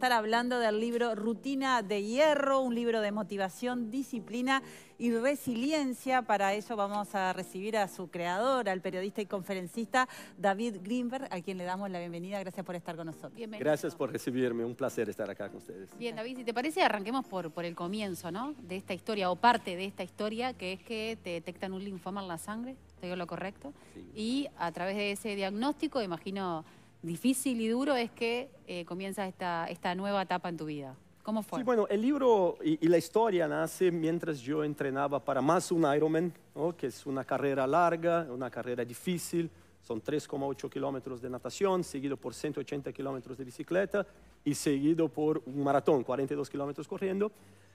estar hablando del libro Rutina de Hierro, un libro de motivación, disciplina y resiliencia. Para eso vamos a recibir a su creador, al periodista y conferencista David Greenberg, a quien le damos la bienvenida. Gracias por estar con nosotros. Gracias por recibirme, un placer estar acá con ustedes. Bien, David, si te parece, arranquemos por, el comienzo, ¿no? De esta historia o parte de esta historia, que es que te detectan un linfoma en la sangre, te digo lo correcto, y a través de ese diagnóstico, imagino difícil y duro es que eh, comienza esta, esta nueva etapa en tu vida. ¿Cómo fue? Sí, bueno, el libro y, la historia nace mientras yo entrenaba para más un Ironman, que es una carrera larga, una carrera difícil, son 3,8 kilómetros de natación, seguido por 180 kilómetros de bicicleta y seguido por un maratón, 42 kilómetros corriendo.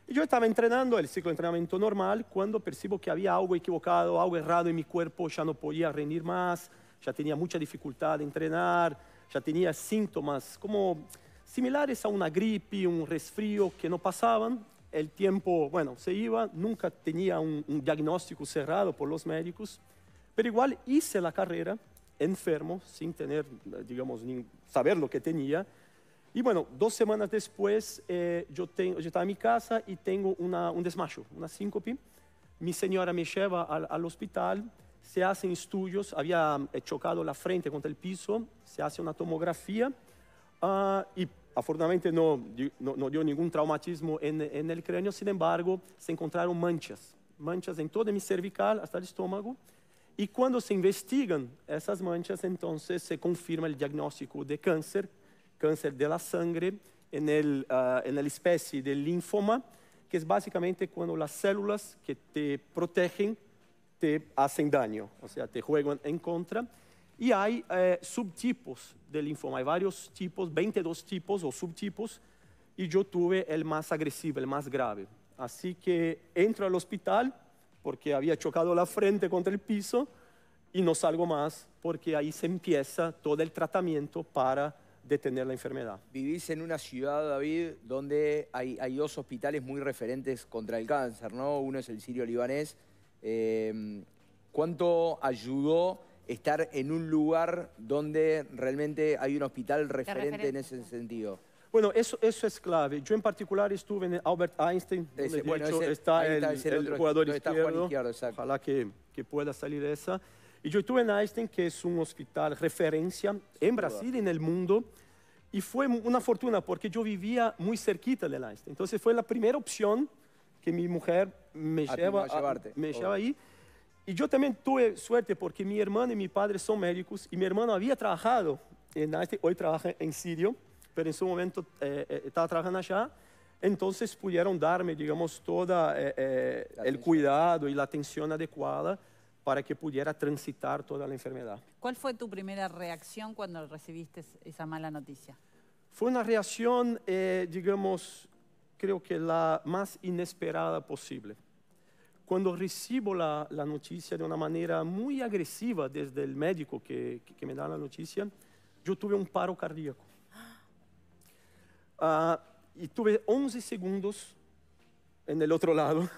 Y yo estaba entrenando el ciclo de entrenamiento normal cuando percibo que había algo equivocado, algo errado en mi cuerpo, ya no podía rendir más, ya tenía mucha dificultad de entrenar, ya tenía síntomas como similares a una gripe, un resfrío que no pasaban. El tiempo, bueno, se iba, nunca tenía un, diagnóstico cerrado por los médicos, pero igual hice la carrera enfermo, sin tener, digamos, ni saber lo que tenía. Y bueno, dos semanas después eh, yo, estaba en mi casa y tengo un desmayo, una síncope. Mi señora me lleva al hospital se hacen estudios, había eh, chocado la frente contra el piso, se hace una tomografía ah, y afortunadamente no, no, dio ningún traumatismo en, el cráneo, sin embargo se encontraron manchas, manchas en todo mi cervical hasta el estómago y cuando se investigan esas manchas entonces se confirma el diagnóstico de cáncer, cáncer de la sangre en, el, ah, en la especie del linfoma, que es básicamente cuando las células que te protegen te hacen daño, o sea, te juegan en contra. Y hay eh, subtipos del linfoma, hay varios tipos, 22 tipos o subtipos, y yo tuve el más agresivo, el más grave. Así que entro al hospital porque había chocado la frente contra el piso y no salgo más porque ahí se empieza todo el tratamiento para detener la enfermedad. Vivís en una ciudad, David, donde hay, dos hospitales muy referentes contra el cáncer, ¿no? Uno es el sirio libanés Em, ¿Cuánto ayudó estar en un lugar donde realmente hay un hospital referente, en ese sentido? Bueno, eso, eso es clave. Yo en particular estuve en Albert Einstein, donde está, el, jugador izquierdo. ojalá que, que pueda salir esa. Y yo estuve en Einstein, que es un hospital referencia en Brasil y en el mundo. Y fue una fortuna porque yo vivía muy cerquita del Einstein. Entonces fue la primera opción que mi mujer me lleva, me oh. lleva ahí. Y yo también tuve suerte porque mi hermano y mi padre son médicos y mi hermano había trabajado en este, hoy trabaja en Sirio, pero en su momento eh, eh, estaba trabajando allá. Entonces pudieron darme, digamos, todo eh, el cuidado y la atención adecuada para que pudiera transitar toda la enfermedad. ¿Cuál fue tu primera reacción cuando recibiste esa mala noticia? Fue una reacción, digamos, creo que la más inesperada posible. Cuando recibo la, la noticia de una manera muy agresiva desde el médico que, que, me da la noticia, yo tuve un paro cardíaco. Ah, y tuve 11 segundos en el otro lado.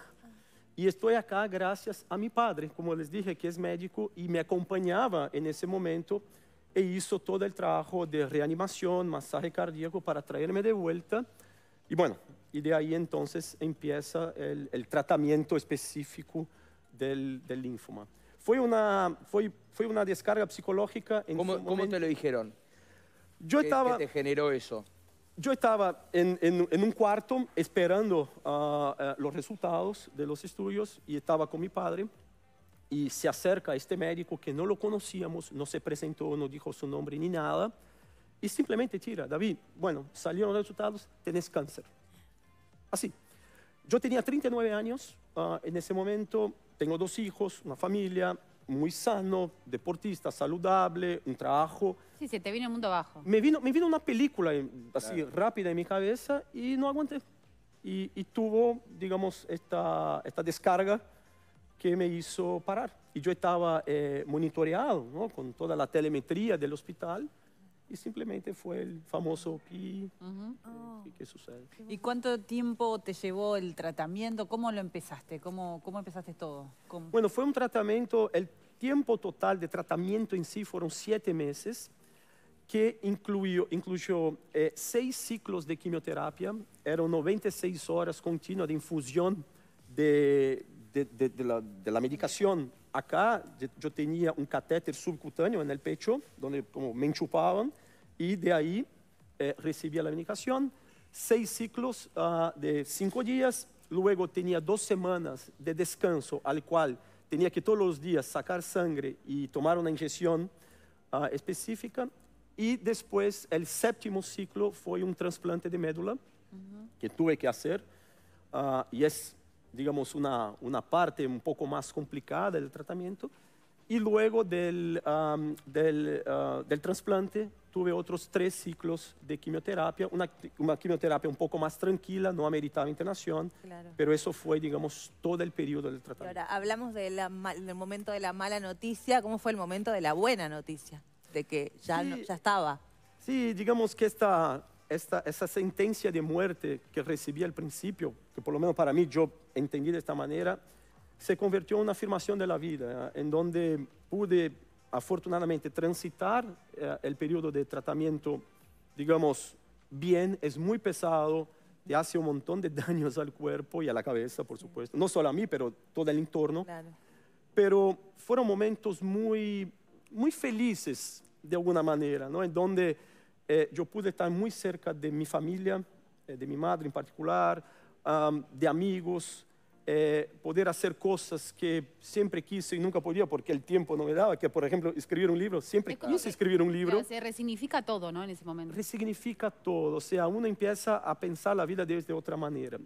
Y estoy acá gracias a mi padre, como les dije, que es médico y me acompañaba en ese momento e hizo todo el trabajo de reanimación, masaje cardíaco para traerme de vuelta. Y bueno, y de ahí entonces empieza el, tratamiento específico del, linfoma. Fue una, fue, fue una descarga psicológica. En ¿Cómo, te lo dijeron? Yo estaba... ¿Qué te generó eso? Yo estaba en, un cuarto esperando ah, ah, los resultados de los estudios y estaba con mi padre y se acerca este médico que no lo conocíamos, no se presentó, no dijo su nombre ni nada, y simplemente tira, David, bueno, salieron los resultados, tenés cáncer. Así. Yo tenía 39 años ah, en ese momento, tengo dos hijos, una familia, muy sano, deportista, saludable, un trabajo. Sí, se te vino el mundo abajo. Me vino, me vino una película eh, así rápida en mi cabeza y no aguanté. Y, tuvo, digamos, esta, esta descarga que me hizo parar. Y yo estaba eh, monitoreado ¿no? con toda la telemetría del hospital y simplemente fue el famoso pi. Eh, oh. sucede? ¿Y cuánto tiempo te llevó el tratamiento? ¿Cómo lo empezaste? ¿Cómo, cómo empezaste todo? Bueno, fue un tratamiento, el tiempo total de tratamiento en sí fueron siete meses, que incluyó, incluyó eh, seis ciclos de quimioterapia, eran 96 horas continuas de infusión de, de, de, de la, medicación acá yo tenía un catéter subcutáneo en el pecho, donde como me enchupaban, y de ahí eh, recibía la medicación. Seis ciclos ah, de cinco días, luego tenía dos semanas de descanso, al cual tenía que todos los días sacar sangre y tomar una inyección ah, específica. Y después el séptimo ciclo fue un trasplante de médula que tuve que hacer. Ah, y es digamos, una, una parte un poco más complicada del tratamiento. Y luego del, del, ah, del, trasplante tuve otros tres ciclos de quimioterapia, una, una, quimioterapia un poco más tranquila, no ameritaba internación, pero eso fue, digamos, todo el periodo del tratamiento. ahora, hablamos de del momento de la mala noticia, ¿cómo fue el momento de la buena noticia? De que ya, ya estaba. Sí, digamos que esta, esta, esa sentencia de muerte que recibí al principio, que por lo menos para mí yo entendí de esta manera, se convirtió en una afirmación de la vida, en donde pude afortunadamente transitar eh, el periodo de tratamiento, digamos, bien, es muy pesado, te hace un montón de daños al cuerpo y a la cabeza, por supuesto, no solo a mí, pero todo el entorno. Pero fueron momentos muy, muy felices, de alguna manera, ¿no? En donde eh, yo pude estar muy cerca de mi familia, eh, de mi madre en particular, de amigos, eh, poder hacer cosas que siempre quise y nunca podía porque el tiempo no me daba, que por ejemplo escribir un libro, siempre quise escribir un libro. Se resignifica todo, ¿no? En ese momento. Resignifica todo, o sea, uno empieza a pensar la vida de otra manera.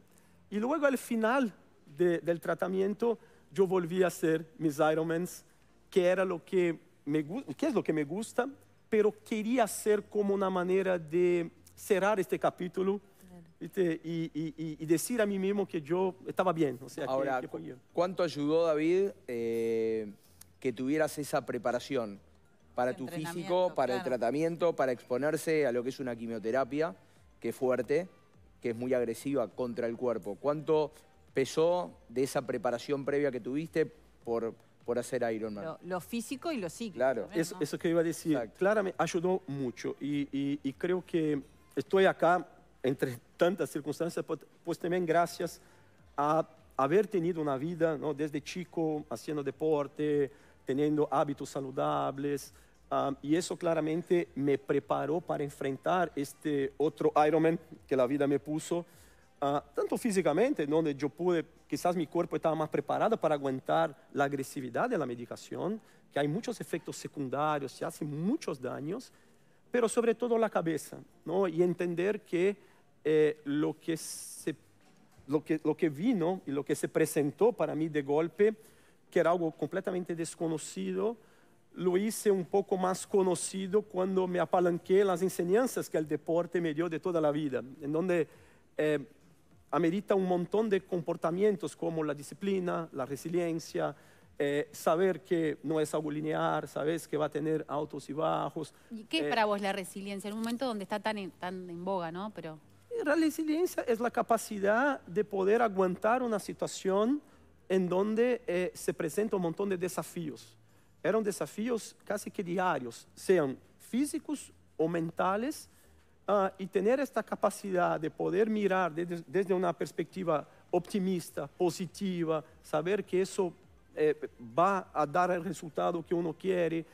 Y luego al final del tratamiento yo volví a hacer mis Ironmans, que era lo que me que es lo que me gusta pero quería ser como una manera de cerrar este capítulo y, decir a mí mismo que yo estaba bien. O sea, Ahora, ¿cuánto ayudó David eh, que tuvieras esa preparación para tu físico, para el tratamiento, para exponerse a lo que es una quimioterapia, que es fuerte, que es muy agresiva contra el cuerpo? ¿Cuánto pesó de esa preparación previa que tuviste por por hacer Ironman. Lo, físico y lo psíquico. Claro, eso, que iba a decir, claramente ayudó mucho y, creo que estoy acá entre tantas circunstancias, pues, pues también gracias a haber tenido una vida ¿no? desde chico haciendo deporte, teniendo hábitos saludables. Um, y eso claramente me preparó para enfrentar este otro Ironman que la vida me puso. Ah, tanto físicamente, donde yo pude, quizás mi cuerpo estaba más preparado para aguantar la agresividad de la medicación, que hay muchos efectos secundarios, se hacen muchos daños, pero sobre todo la cabeza, ¿no? Y entender que, eh, lo, que se, lo, que lo que vino y lo que se presentó para mí de golpe, que era algo completamente desconocido, lo hice un poco más conocido cuando me apalanqué las enseñanzas que el deporte me dio de toda la vida, en donde eh, amerita un montón de comportamientos como la disciplina, la resiliencia, eh, saber que no es algo lineal, sabes que va a tener altos y bajos. ¿Y qué es eh, para vos la resiliencia? En un momento donde está tan en, tan en boga, ¿no? Pero... La resiliencia es la capacidad de poder aguantar una situación en donde eh, se presenta un montón de desafíos. Eran desafíos casi que diarios, sean físicos o mentales, Ah, y tener esta capacidad de poder mirar desde, una perspectiva optimista, positiva, saber que eso eh, va a dar el resultado que uno quiere.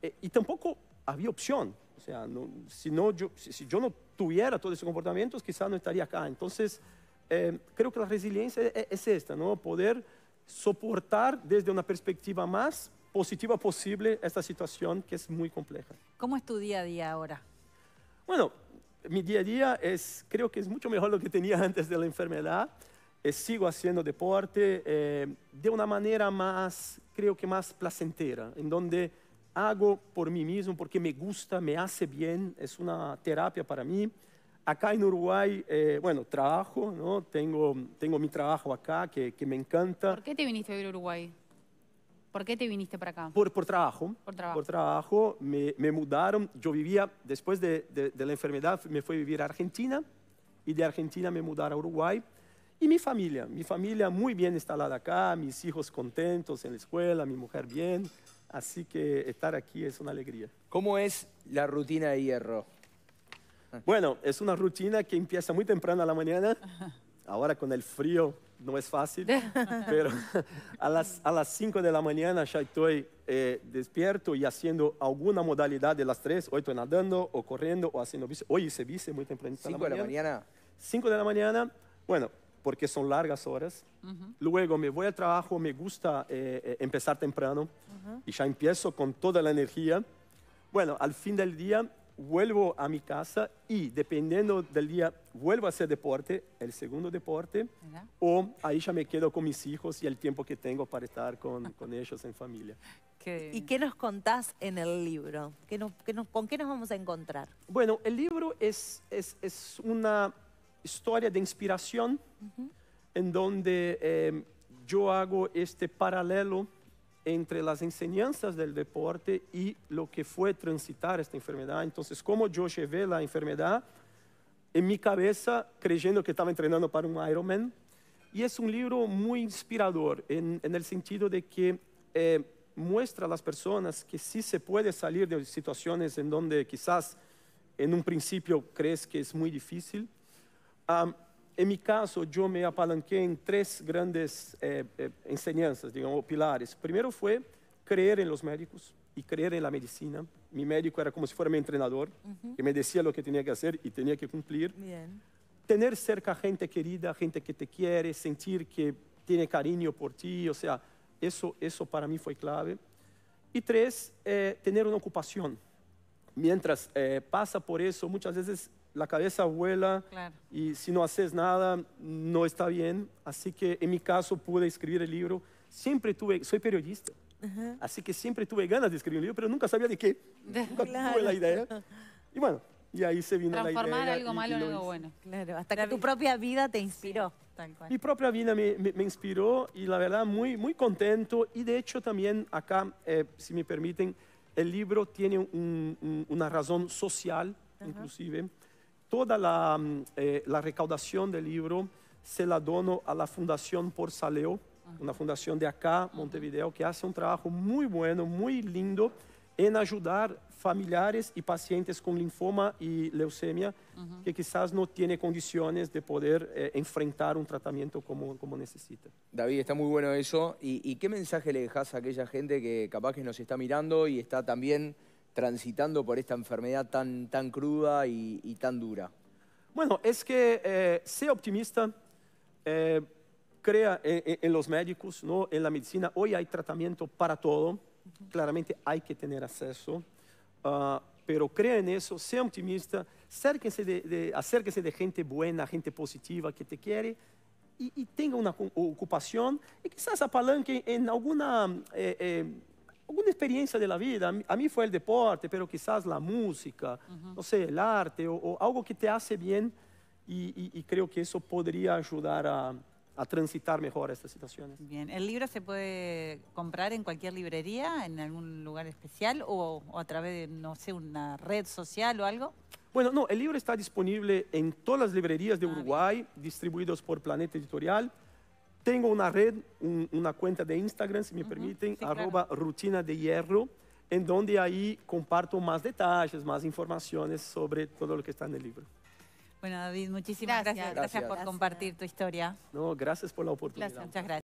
Eh, y tampoco había opción. O sea, no, si, no, yo, si, yo no tuviera todos esos comportamientos, quizás no estaría acá. Entonces, eh, creo que la resiliencia es, es, esta, ¿no? Poder soportar desde una perspectiva más positiva posible esta situación que es muy compleja. ¿Cómo es tu día a día ahora? Bueno, mi día a día es, creo que es mucho mejor lo que tenía antes de la enfermedad. Eh, sigo haciendo deporte eh, de una manera más, creo que más placentera, en donde hago por mí mismo porque me gusta, me hace bien, es una terapia para mí. Acá en Uruguay, eh, bueno, trabajo, ¿no? Tengo, tengo mi trabajo acá que, me encanta. ¿Por qué te viniste a vivir a Uruguay? ¿Por qué te viniste para acá? Por, trabajo. Por trabajo. Me, mudaron. Yo vivía, después de, la enfermedad, me fui a vivir a Argentina. Y de Argentina me mudaron a Uruguay. Y mi familia, mi familia muy bien instalada acá, mis hijos contentos en la escuela, mi mujer bien. Así que estar aquí es una alegría. ¿Cómo es la rutina de hierro? Bueno, es una rutina que empieza muy temprano a la mañana. Ahora con el frío no es fácil, pero a las, a las 5 de la mañana ya estoy eh, despierto y haciendo alguna modalidad de las 3. Hoy estoy nadando o corriendo o haciendo bici. Hoy hice bici muy temprano. ¿5 de la mañana? 5 de la mañana, bueno, porque son largas horas. Luego me voy al trabajo, me gusta eh, eh, empezar temprano y ya empiezo con toda la energía. Bueno, al fin del día vuelvo a mi casa y dependiendo del día vuelvo a hacer deporte, el segundo deporte, o ahí ya me quedo con mis hijos y el tiempo que tengo para estar con, con ellos en familia. ¿Y qué nos contás en el libro? ¿Qué nos, ¿Con qué nos vamos a encontrar? Bueno, el libro es, es, es una historia de inspiración en donde eh, yo hago este paralelo entre las enseñanzas del deporte y lo que fue transitar esta enfermedad. Entonces, cómo yo llevé la enfermedad en mi cabeza, creyendo que estaba entrenando para un Ironman. Y es un libro muy inspirador en, el sentido de que eh, muestra a las personas que sí se puede salir de situaciones en donde quizás en un principio crees que es muy difícil. En mi caso, yo me apalanqué en tres grandes eh, eh, enseñanzas, digamos, pilares. Primero fue creer en los médicos y creer en la medicina. Mi médico era como si fuera mi entrenador, que me decía lo que tenía que hacer y tenía que cumplir. Tener cerca gente querida, gente que te quiere, sentir que tiene cariño por ti, o sea, eso, eso para mí fue clave. Y tres, eh, tener una ocupación. Mientras pasa por eso, muchas veces la cabeza vuela y si no haces nada no está bien. Así que en mi caso pude escribir el libro. Siempre tuve, soy periodista, así que siempre tuve ganas de escribir un libro, pero nunca sabía de qué. nunca tuve la idea. Y bueno, y ahí se vino la idea. Transformar algo malo en algo bueno. Claro, hasta que tu propia vida te inspiró. Mi propia vida me, me, inspiró y la verdad muy, muy contento. Y de hecho también acá, eh, si me permiten, el libro tiene una razón social, inclusive. Toda mm, eh, la, recaudación del libro se la dono a la Fundación Por Saleo, una fundación de acá, Montevideo, que hace un trabajo muy bueno, muy lindo en ayudar familiares y pacientes con linfoma y leucemia que quizás no tiene condiciones de poder eh, enfrentar un tratamiento como, como necesita. David, está muy bueno eso. ¿Y, ¿Y, qué mensaje le dejas a aquella gente que capaz que nos está mirando y está también transitando por esta enfermedad tan, tan cruda y, tan dura? Bueno, es que eh, sea optimista, eh, crea e, e, en, los médicos, ¿no? en la medicina. Hoy hay tratamiento para todo, claramente hay que tener acceso, ah, pero crea en eso, sea optimista, acérquese de, gente buena, gente positiva que te quiere y, tenga una ocupación y quizás apalanque en alguna... Eh, alguna experiencia de la vida. A mí fue el deporte, pero quizás la música, no sé, el arte o, algo que te hace bien y, creo que eso podría ayudar a, transitar mejor estas situaciones. Bien, ¿el libro se puede comprar en cualquier librería, en algún lugar especial o, a través de, no sé, una red social o algo? Bueno, no, el libro está disponible en todas las librerías de ah, Uruguay, distribuidos por Planeta Editorial. Tengo una red, una cuenta de Instagram, si me permiten, @rutina_de_hierro, arroba rutina de hierro, en donde ahí comparto más detalles, más informaciones sobre todo lo que está en el libro. Bueno, David, muchísimas gracias. por compartir tu historia. No, gracias por la oportunidad. muchas gracias.